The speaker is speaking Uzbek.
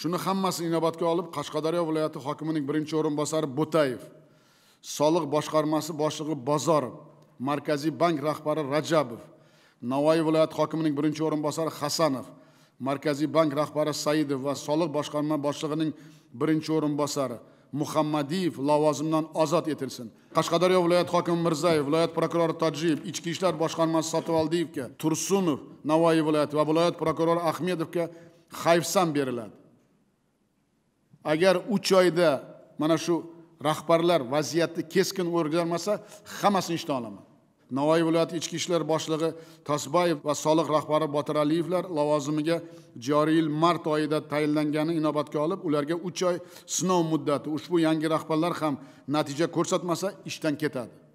shuni hammasini inobatga olib qashqadaryo viloyati hokimining birinchi o'rinbosari bo'tayev soliq boshqarmasi boshlig'i bozorov markaziy bank rahbari rajabov navoiy viloyati hokimining birinchi o'rinbosari hasanov markaziy bank rahbari saidov va soliq boshqarma boshlig'ining birinchi o'rinbosari muhammadiyev lavozimdan ozod etilsin qashqadaryo viloyati hokimi mirzayev viloyat prokurori tojiyev ichki ishlar boshqarmasi sotivaldiyevga tursunov navoiy viloyati va viloyat prokurori ahmedovga hayfsan beriladi agar uch oyda mana shu rahbarlar vaziyatni keskin o'rganmasa hammasini ishdan olaman navoiy viloyati ichki ishlar boshlig'i tosbayev va soliq rahbari botiraliyevlar lavozimiga joriy yil mart oyida tayinlangani inobatga olib ularga uch oy sinov muddati ushbu yangi rahbarlar ham natija ko'rsatmasa ishdan ketadi